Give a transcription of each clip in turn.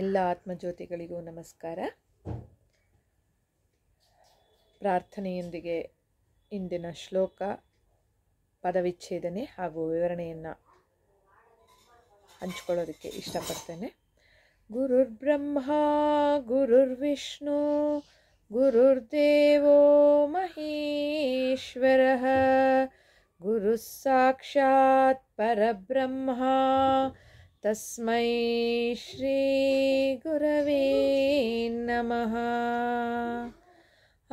ಎಲ್ಲ ಆತ್ಮಜ್ಯೋತಿಗಳಿಗೂ ನಮಸ್ಕಾರ ಪ್ರಾರ್ಥನೆಯೊಂದಿಗೆ ಇಂದಿನ ಶ್ಲೋಕ ಪದವಿಚ್ಛೇದನೆ ಹಾಗೂ ವಿವರಣೆಯನ್ನು ಹಂಚ್ಕೊಳ್ಳೋದಕ್ಕೆ ಇಷ್ಟಪಡ್ತೇನೆ ಗುರುರ್ಬ್ರಹ್ಮ ಗುರುರ್ವಿಷ್ಣು ಗುರುರ್ ಗುರುರ್ದೇವೋ ಮಹೇಶ್ವರ ಗುರು ಸಾಕ್ಷಾತ್ ಪರಬ್ರಹ್ಮ तस्मै श्रीगुरवे नमः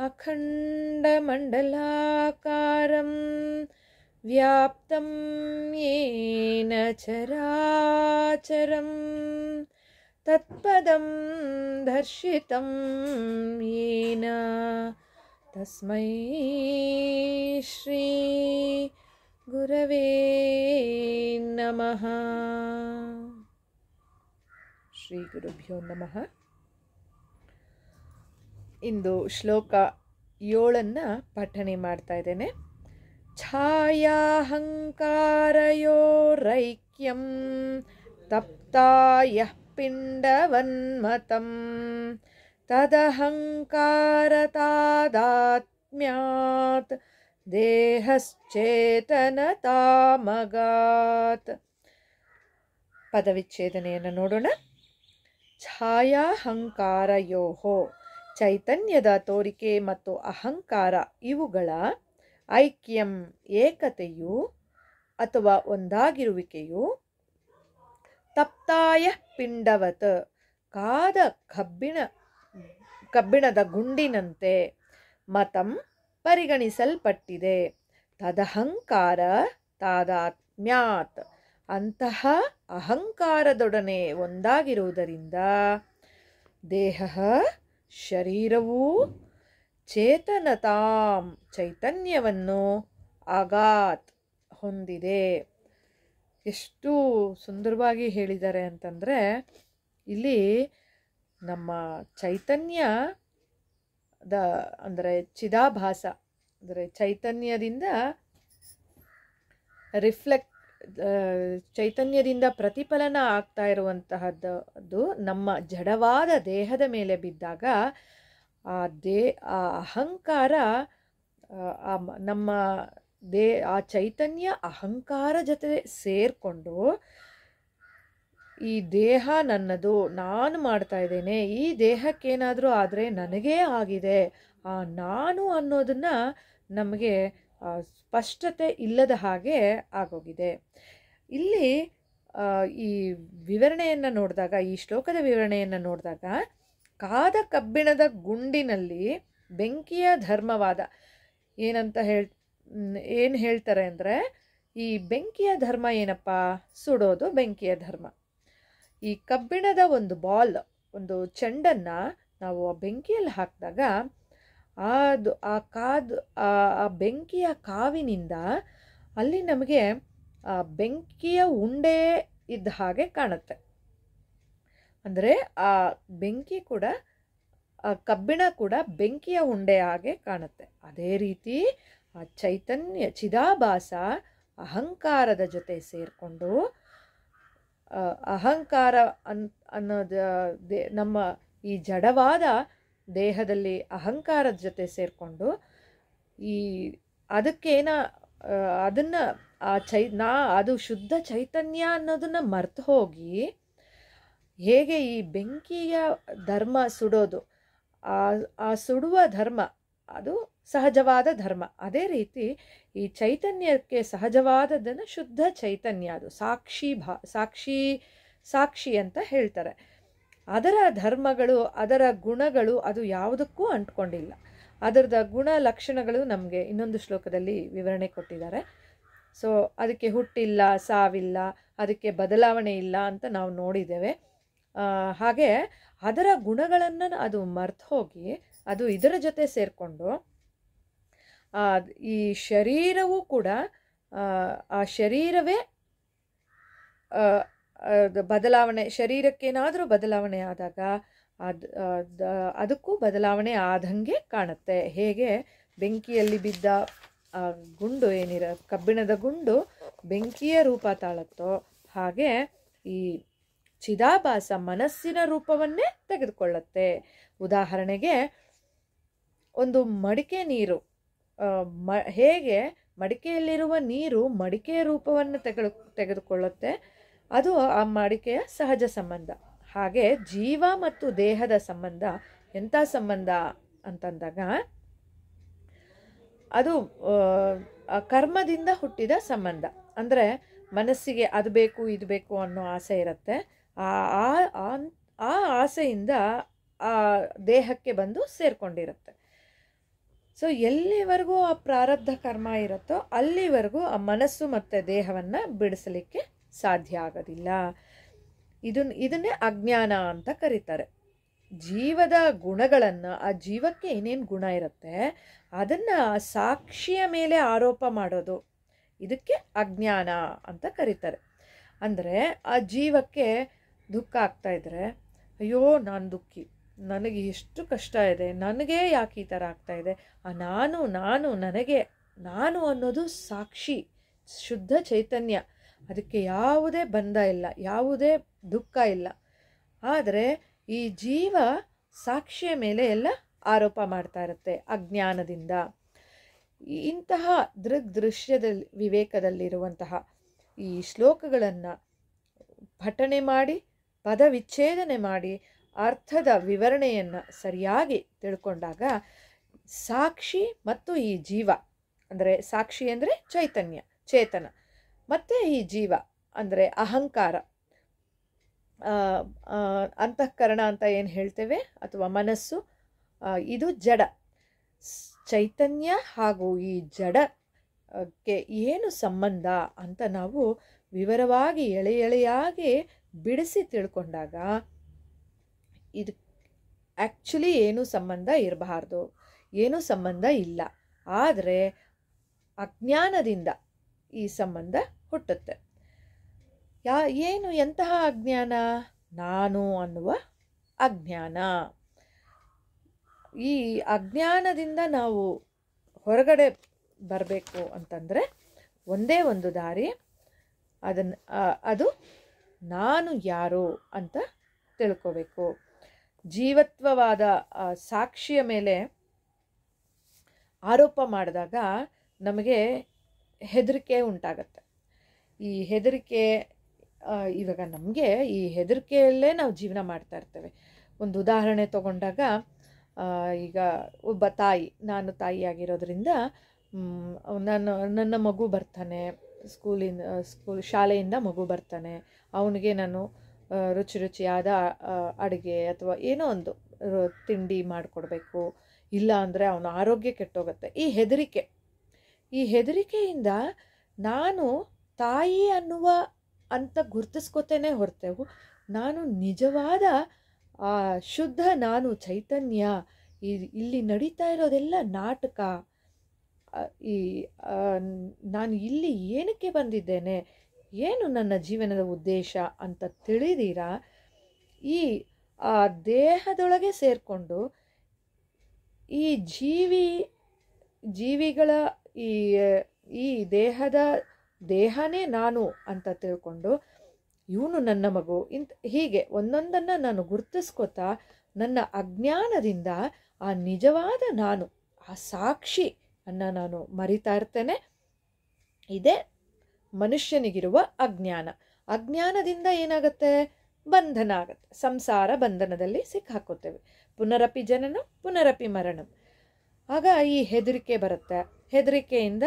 अखण्डमण्डलाकारं व्याप्तं येन चराचरं तत्पदं दर्शितं येन तस्मै श्री गुरवे नमः ಶ್ರೀ ಗುರುಭ್ಯೋ ನಮಃ ಇಂದು ಶ್ಲೋಕ ಏಳನ್ನು ಪಠಣೆ ಮಾಡ್ತಾ ಇದ್ದೇನೆ ಛಾಯಾಹಂಕಾರಯೋರೈಕ್ಯಂ ತಪ್ತಾಯ ಪಿಂಡವನ್ಮತಂ ತದಹಂಕಾರತಾದಾತ್ಮ್ಯಾತ್ ದೇಹಶ್ಚೇತನತಾಮಗಾತ್ ಪದವಿಚ್ಛೇದನೆಯನ್ನು ನೋಡೋಣ ಯೋಹೋ ಚೈತನ್ಯದ ತೋರಿಕೆ ಮತ್ತು ಅಹಂಕಾರ ಇವುಗಳ ಐಕ್ಯಂ ಏಕತೆಯು ಅಥವಾ ಒಂದಾಗಿರುವಿಕೆಯು ತಪ್ತಾಯ ಪಿಂಡವತ್ ಕಾದ ಕಬ್ಬಿಣ ಕಬ್ಬಿಣದ ಗುಂಡಿನಂತೆ ಮತಂ ಪರಿಗಣಿಸಲ್ಪಟ್ಟಿದೆ ತದಹಂಕಾರ ತಾದಾತ್ಮ್ಯಾತ್ ಅಂತಹ ಅಹಂಕಾರದೊಡನೆ ಒಂದಾಗಿರುವುದರಿಂದ ದೇಹ ಶರೀರವೂ ಚೇತನತಾಂ ಚೈತನ್ಯವನ್ನು ಆಘಾತ್ ಹೊಂದಿದೆ ಎಷ್ಟು ಸುಂದರವಾಗಿ ಹೇಳಿದ್ದಾರೆ ಅಂತಂದರೆ ಇಲ್ಲಿ ನಮ್ಮ ಚೈತನ್ಯ ದ ಅಂದರೆ ಚಿದಾಭಾಸ ಅಂದರೆ ಚೈತನ್ಯದಿಂದ ರಿಫ್ಲೆಕ್ಟ್ ಚೈತನ್ಯದಿಂದ ಪ್ರತಿಫಲನ ಆಗ್ತಾ ಇರುವಂತಹದ್ದು ನಮ್ಮ ಜಡವಾದ ದೇಹದ ಮೇಲೆ ಬಿದ್ದಾಗ ಆ ದೇ ಆ ಅಹಂಕಾರ ನಮ್ಮ ದೇ ಆ ಚೈತನ್ಯ ಅಹಂಕಾರ ಜೊತೆ ಸೇರಿಕೊಂಡು ಈ ದೇಹ ನನ್ನದು ನಾನು ಮಾಡ್ತಾ ಇದ್ದೇನೆ ಈ ದೇಹಕ್ಕೇನಾದರೂ ಆದರೆ ನನಗೇ ಆಗಿದೆ ಆ ನಾನು ಅನ್ನೋದನ್ನು ನಮಗೆ ಸ್ಪಷ್ಟತೆ ಇಲ್ಲದ ಹಾಗೆ ಆಗೋಗಿದೆ ಇಲ್ಲಿ ಈ ವಿವರಣೆಯನ್ನು ನೋಡಿದಾಗ ಈ ಶ್ಲೋಕದ ವಿವರಣೆಯನ್ನು ನೋಡಿದಾಗ ಕಾದ ಕಬ್ಬಿಣದ ಗುಂಡಿನಲ್ಲಿ ಬೆಂಕಿಯ ಧರ್ಮವಾದ ಏನಂತ ಹೇಳ್ ಏನು ಹೇಳ್ತಾರೆ ಅಂದರೆ ಈ ಬೆಂಕಿಯ ಧರ್ಮ ಏನಪ್ಪ ಸುಡೋದು ಬೆಂಕಿಯ ಧರ್ಮ ಈ ಕಬ್ಬಿಣದ ಒಂದು ಬಾಲ್ ಒಂದು ಚೆಂಡನ್ನು ನಾವು ಬೆಂಕಿಯಲ್ಲಿ ಹಾಕಿದಾಗ ಅದು ಆ ಕಾದು ಆ ಬೆಂಕಿಯ ಕಾವಿನಿಂದ ಅಲ್ಲಿ ನಮಗೆ ಆ ಬೆಂಕಿಯ ಉಂಡೆ ಇದ್ದ ಹಾಗೆ ಕಾಣುತ್ತೆ ಅಂದರೆ ಆ ಬೆಂಕಿ ಕೂಡ ಕಬ್ಬಿಣ ಕೂಡ ಬೆಂಕಿಯ ಉಂಡೆ ಹಾಗೆ ಕಾಣುತ್ತೆ ಅದೇ ರೀತಿ ಆ ಚೈತನ್ಯ ಚಿದಾಭಾಸ ಅಹಂಕಾರದ ಜೊತೆ ಸೇರಿಕೊಂಡು ಅಹಂಕಾರ ಅನ್ ದೇ ನಮ್ಮ ಈ ಜಡವಾದ ದೇಹದಲ್ಲಿ ಅಹಂಕಾರದ ಜೊತೆ ಸೇರಿಕೊಂಡು ಈ ಅದಕ್ಕೇನ ಅದನ್ನು ಆ ಚೈ ನಾ ಅದು ಶುದ್ಧ ಚೈತನ್ಯ ಅನ್ನೋದನ್ನು ಮರೆತು ಹೋಗಿ ಹೇಗೆ ಈ ಬೆಂಕಿಯ ಧರ್ಮ ಸುಡೋದು ಆ ಆ ಸುಡುವ ಧರ್ಮ ಅದು ಸಹಜವಾದ ಧರ್ಮ ಅದೇ ರೀತಿ ಈ ಚೈತನ್ಯಕ್ಕೆ ಸಹಜವಾದದ್ದನ್ನು ಶುದ್ಧ ಚೈತನ್ಯ ಅದು ಸಾಕ್ಷಿ ಭಾ ಸಾಕ್ಷಿ ಸಾಕ್ಷಿ ಅಂತ ಹೇಳ್ತಾರೆ ಅದರ ಧರ್ಮಗಳು ಅದರ ಗುಣಗಳು ಅದು ಯಾವುದಕ್ಕೂ ಅಂಟ್ಕೊಂಡಿಲ್ಲ ಅದರದ ಗುಣ ಲಕ್ಷಣಗಳು ನಮಗೆ ಇನ್ನೊಂದು ಶ್ಲೋಕದಲ್ಲಿ ವಿವರಣೆ ಕೊಟ್ಟಿದ್ದಾರೆ ಸೊ ಅದಕ್ಕೆ ಹುಟ್ಟಿಲ್ಲ ಸಾವಿಲ್ಲ ಅದಕ್ಕೆ ಬದಲಾವಣೆ ಇಲ್ಲ ಅಂತ ನಾವು ನೋಡಿದ್ದೇವೆ ಹಾಗೆ ಅದರ ಗುಣಗಳನ್ನು ಅದು ಮರ್ತು ಹೋಗಿ ಅದು ಇದರ ಜೊತೆ ಸೇರಿಕೊಂಡು ಈ ಶರೀರವೂ ಕೂಡ ಆ ಶರೀರವೇ ಬದಲಾವಣೆ ಶರೀರಕ್ಕೇನಾದರೂ ಬದಲಾವಣೆ ಆದಾಗ ಅದು ಅದಕ್ಕೂ ಬದಲಾವಣೆ ಆದಂಗೆ ಕಾಣುತ್ತೆ ಹೇಗೆ ಬೆಂಕಿಯಲ್ಲಿ ಬಿದ್ದ ಗುಂಡು ಏನಿರ ಕಬ್ಬಿಣದ ಗುಂಡು ಬೆಂಕಿಯ ರೂಪ ತಾಳುತ್ತೋ ಹಾಗೆ ಈ ಚಿದಾಭಾಸ ಮನಸ್ಸಿನ ರೂಪವನ್ನೇ ತೆಗೆದುಕೊಳ್ಳುತ್ತೆ ಉದಾಹರಣೆಗೆ ಒಂದು ಮಡಿಕೆ ನೀರು ಮ ಹೇಗೆ ಮಡಿಕೆಯಲ್ಲಿರುವ ನೀರು ಮಡಿಕೆಯ ರೂಪವನ್ನು ತೆಗೆದು ತೆಗೆದುಕೊಳ್ಳುತ್ತೆ ಅದು ಆ ಮಡಿಕೆಯ ಸಹಜ ಸಂಬಂಧ ಹಾಗೆ ಜೀವ ಮತ್ತು ದೇಹದ ಸಂಬಂಧ ಎಂಥ ಸಂಬಂಧ ಅಂತಂದಾಗ ಅದು ಕರ್ಮದಿಂದ ಹುಟ್ಟಿದ ಸಂಬಂಧ ಅಂದರೆ ಮನಸ್ಸಿಗೆ ಅದು ಬೇಕು ಇದು ಬೇಕು ಅನ್ನೋ ಆಸೆ ಇರುತ್ತೆ ಆ ಆ ಆಸೆಯಿಂದ ಆ ದೇಹಕ್ಕೆ ಬಂದು ಸೇರಿಕೊಂಡಿರುತ್ತೆ ಸೊ ಎಲ್ಲಿವರೆಗೂ ಆ ಪ್ರಾರಬ್ಧ ಕರ್ಮ ಇರುತ್ತೋ ಅಲ್ಲಿವರೆಗೂ ಆ ಮನಸ್ಸು ಮತ್ತು ದೇಹವನ್ನು ಬಿಡಿಸಲಿಕ್ಕೆ ಸಾಧ್ಯ ಆಗೋದಿಲ್ಲ ಇದನ್ನ ಇದನ್ನೇ ಅಜ್ಞಾನ ಅಂತ ಕರೀತಾರೆ ಜೀವದ ಗುಣಗಳನ್ನು ಆ ಜೀವಕ್ಕೆ ಏನೇನು ಗುಣ ಇರುತ್ತೆ ಅದನ್ನು ಸಾಕ್ಷಿಯ ಮೇಲೆ ಆರೋಪ ಮಾಡೋದು ಇದಕ್ಕೆ ಅಜ್ಞಾನ ಅಂತ ಕರೀತಾರೆ ಅಂದರೆ ಆ ಜೀವಕ್ಕೆ ದುಃಖ ಆಗ್ತಾಯಿದ್ರೆ ಅಯ್ಯೋ ನಾನು ದುಃಖಿ ನನಗೆ ಎಷ್ಟು ಕಷ್ಟ ಇದೆ ನನಗೆ ಯಾಕೆ ಈ ಥರ ಆಗ್ತಾಯಿದೆ ಆ ನಾನು ನಾನು ನನಗೆ ನಾನು ಅನ್ನೋದು ಸಾಕ್ಷಿ ಶುದ್ಧ ಚೈತನ್ಯ ಅದಕ್ಕೆ ಯಾವುದೇ ಬಂಧ ಇಲ್ಲ ಯಾವುದೇ ದುಃಖ ಇಲ್ಲ ಆದರೆ ಈ ಜೀವ ಸಾಕ್ಷಿಯ ಮೇಲೆ ಎಲ್ಲ ಆರೋಪ ಮಾಡ್ತಾ ಇರುತ್ತೆ ಅಜ್ಞಾನದಿಂದ ಇಂತಹ ದೃಗ್ ದೃಶ್ಯದಲ್ಲಿ ವಿವೇಕದಲ್ಲಿರುವಂತಹ ಈ ಶ್ಲೋಕಗಳನ್ನು ಪಠಣೆ ಮಾಡಿ ಪದವಿಚ್ಛೇದನೆ ಮಾಡಿ ಅರ್ಥದ ವಿವರಣೆಯನ್ನು ಸರಿಯಾಗಿ ತಿಳ್ಕೊಂಡಾಗ ಸಾಕ್ಷಿ ಮತ್ತು ಈ ಜೀವ ಅಂದರೆ ಸಾಕ್ಷಿ ಅಂದರೆ ಚೈತನ್ಯ ಚೇತನ ಮತ್ತು ಈ ಜೀವ ಅಂದರೆ ಅಹಂಕಾರ ಅಂತಃಕರಣ ಅಂತ ಏನು ಹೇಳ್ತೇವೆ ಅಥವಾ ಮನಸ್ಸು ಇದು ಜಡ ಚೈತನ್ಯ ಹಾಗೂ ಈ ಜಡಕ್ಕೆ ಏನು ಸಂಬಂಧ ಅಂತ ನಾವು ವಿವರವಾಗಿ ಎಳೆ ಎಳೆಯಾಗಿ ಬಿಡಿಸಿ ತಿಳ್ಕೊಂಡಾಗ ಇದು ಆ್ಯಕ್ಚುಲಿ ಏನೂ ಸಂಬಂಧ ಇರಬಾರ್ದು ಏನೂ ಸಂಬಂಧ ಇಲ್ಲ ಆದರೆ ಅಜ್ಞಾನದಿಂದ ಈ ಸಂಬಂಧ ಹುಟ್ಟುತ್ತೆ ಯಾ ಏನು ಎಂತಹ ಅಜ್ಞಾನ ನಾನು ಅನ್ನುವ ಅಜ್ಞಾನ ಈ ಅಜ್ಞಾನದಿಂದ ನಾವು ಹೊರಗಡೆ ಬರಬೇಕು ಅಂತಂದರೆ ಒಂದೇ ಒಂದು ದಾರಿ ಅದನ್ನು ಅದು ನಾನು ಯಾರು ಅಂತ ತಿಳ್ಕೋಬೇಕು ಜೀವತ್ವವಾದ ಸಾಕ್ಷಿಯ ಮೇಲೆ ಆರೋಪ ಮಾಡಿದಾಗ ನಮಗೆ ಹೆದರಿಕೆ ಉಂಟಾಗತ್ತೆ ಈ ಹೆದರಿಕೆ ಇವಾಗ ನಮಗೆ ಈ ಹೆದರಿಕೆಯಲ್ಲೇ ನಾವು ಜೀವನ ಮಾಡ್ತಾ ಇರ್ತೇವೆ ಒಂದು ಉದಾಹರಣೆ ತಗೊಂಡಾಗ ಈಗ ಒಬ್ಬ ತಾಯಿ ನಾನು ತಾಯಿಯಾಗಿರೋದ್ರಿಂದ ನಾನು ನನ್ನ ಮಗು ಬರ್ತಾನೆ ಸ್ಕೂಲಿಂದ ಸ್ಕೂಲ್ ಶಾಲೆಯಿಂದ ಮಗು ಬರ್ತಾನೆ ಅವನಿಗೆ ನಾನು ರುಚಿ ರುಚಿಯಾದ ಅಡುಗೆ ಅಥವಾ ಏನೋ ಒಂದು ತಿಂಡಿ ಮಾಡಿಕೊಡ್ಬೇಕು ಇಲ್ಲ ಅಂದರೆ ಅವನ ಆರೋಗ್ಯ ಕೆಟ್ಟೋಗುತ್ತೆ ಈ ಹೆದರಿಕೆ ಈ ಹೆದರಿಕೆಯಿಂದ ನಾನು ತಾಯಿ ಅನ್ನುವ ಅಂತ ಗುರ್ತಿಸ್ಕೊತೇನೆ ಹೊರತೆವು ನಾನು ನಿಜವಾದ ಆ ಶುದ್ಧ ನಾನು ಚೈತನ್ಯ ಇಲ್ಲಿ ನಡೀತಾ ಇರೋದೆಲ್ಲ ನಾಟಕ ಈ ನಾನು ಇಲ್ಲಿ ಏನಕ್ಕೆ ಬಂದಿದ್ದೇನೆ ಏನು ನನ್ನ ಜೀವನದ ಉದ್ದೇಶ ಅಂತ ತಿಳಿದಿರಾ ಈ ಆ ದೇಹದೊಳಗೆ ಸೇರಿಕೊಂಡು ಈ ಜೀವಿ ಜೀವಿಗಳ ಈ ಈ ದೇಹದ ದೇಹನೇ ನಾನು ಅಂತ ತಿಳ್ಕೊಂಡು ಇವನು ನನ್ನ ಮಗು ಇಂತ ಹೀಗೆ ಒಂದೊಂದನ್ನು ನಾನು ಗುರ್ತಿಸ್ಕೋತಾ ನನ್ನ ಅಜ್ಞಾನದಿಂದ ಆ ನಿಜವಾದ ನಾನು ಆ ಸಾಕ್ಷಿ ಅನ್ನು ನಾನು ಮರಿತಾ ಇರ್ತೇನೆ ಇದೇ ಮನುಷ್ಯನಿಗಿರುವ ಅಜ್ಞಾನ ಅಜ್ಞಾನದಿಂದ ಏನಾಗುತ್ತೆ ಬಂಧನ ಆಗುತ್ತೆ ಸಂಸಾರ ಬಂಧನದಲ್ಲಿ ಸಿಕ್ಕಾಕೋತೇವೆ ಪುನರಪಿ ಜನನ ಪುನರಪಿ ಮರಣ ಆಗ ಈ ಹೆದರಿಕೆ ಬರುತ್ತೆ ಹೆದರಿಕೆಯಿಂದ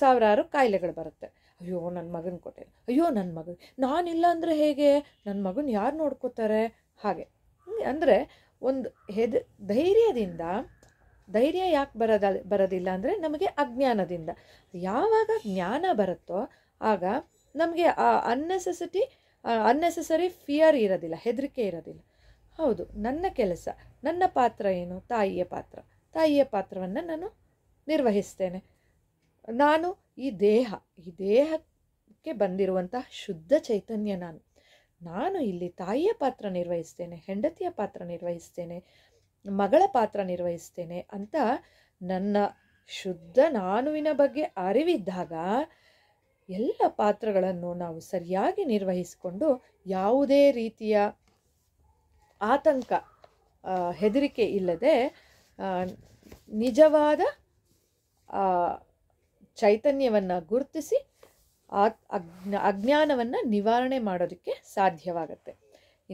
ಸಾವಿರಾರು ಕಾಯಿಲೆಗಳು ಬರುತ್ತೆ ಅಯ್ಯೋ ನನ್ನ ಮಗನ ಕೊಟ್ಟೆ ಅಯ್ಯೋ ನನ್ನ ಮಗನ ನಾನಿಲ್ಲ ಅಂದರೆ ಹೇಗೆ ನನ್ನ ಮಗನ ಯಾರು ನೋಡ್ಕೋತಾರೆ ಹಾಗೆ ಅಂದರೆ ಒಂದು ಹೆದ ಧೈರ್ಯದಿಂದ ಧೈರ್ಯ ಯಾಕೆ ಬರದ ಬರೋದಿಲ್ಲ ಅಂದರೆ ನಮಗೆ ಅಜ್ಞಾನದಿಂದ ಯಾವಾಗ ಜ್ಞಾನ ಬರುತ್ತೋ ಆಗ ನಮಗೆ ಆ ಅನ್ನೆಸೆಸಿಟಿ ಅನ್ನೆಸೆಸರಿ ಫಿಯರ್ ಇರೋದಿಲ್ಲ ಹೆದರಿಕೆ ಇರೋದಿಲ್ಲ ಹೌದು ನನ್ನ ಕೆಲಸ ನನ್ನ ಪಾತ್ರ ಏನು ತಾಯಿಯ ಪಾತ್ರ ತಾಯಿಯ ಪಾತ್ರವನ್ನು ನಾನು ನಿರ್ವಹಿಸ್ತೇನೆ ನಾನು ಈ ದೇಹ ಈ ದೇಹಕ್ಕೆ ಬಂದಿರುವಂತಹ ಶುದ್ಧ ಚೈತನ್ಯ ನಾನು ನಾನು ಇಲ್ಲಿ ತಾಯಿಯ ಪಾತ್ರ ನಿರ್ವಹಿಸ್ತೇನೆ ಹೆಂಡತಿಯ ಪಾತ್ರ ನಿರ್ವಹಿಸ್ತೇನೆ ಮಗಳ ಪಾತ್ರ ನಿರ್ವಹಿಸ್ತೇನೆ ಅಂತ ನನ್ನ ಶುದ್ಧ ನಾನುವಿನ ಬಗ್ಗೆ ಅರಿವಿದ್ದಾಗ ಎಲ್ಲ ಪಾತ್ರಗಳನ್ನು ನಾವು ಸರಿಯಾಗಿ ನಿರ್ವಹಿಸಿಕೊಂಡು ಯಾವುದೇ ರೀತಿಯ ಆತಂಕ ಹೆದರಿಕೆ ಇಲ್ಲದೆ ನಿಜವಾದ ಚೈತನ್ಯವನ್ನು ಗುರುತಿಸಿ ಆ ಅಜ್ಞ ಅಜ್ಞಾನವನ್ನು ನಿವಾರಣೆ ಮಾಡೋದಕ್ಕೆ ಸಾಧ್ಯವಾಗುತ್ತೆ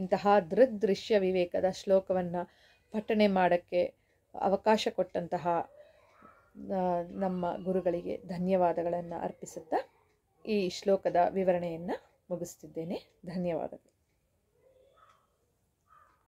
ಇಂತಹ ದೃಗ್ದೃಶ್ಯ ವಿವೇಕದ ಶ್ಲೋಕವನ್ನು ಪಠಣೆ ಮಾಡೋಕ್ಕೆ ಅವಕಾಶ ಕೊಟ್ಟಂತಹ ನಮ್ಮ ಗುರುಗಳಿಗೆ ಧನ್ಯವಾದಗಳನ್ನು ಅರ್ಪಿಸುತ್ತಾ ಈ ಶ್ಲೋಕದ ವಿವರಣೆಯನ್ನು ಮುಗಿಸ್ತಿದ್ದೇನೆ ಧನ್ಯವಾದಗಳು